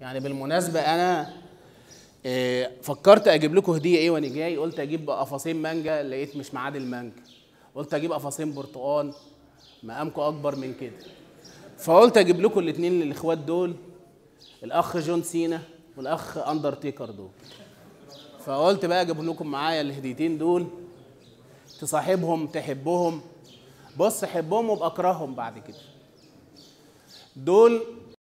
يعني بالمناسبه انا آه، فكرت اجيب لكم هديه ايه وانا جاي قلت اجيب قفصين مانجا لقيت مش معاد المانجا قلت اجيب قفصين برتقال مقامكم اكبر من كده فقلت اجيب لكم الاثنين الاخوات دول الاخ جون سينا والاخ اندرتيكر دول فقلت بقى اجيب لكم معايا الهديتين دول تصاحبهم تحبهم بص حبهم وابقى اكرههم بعد كده دول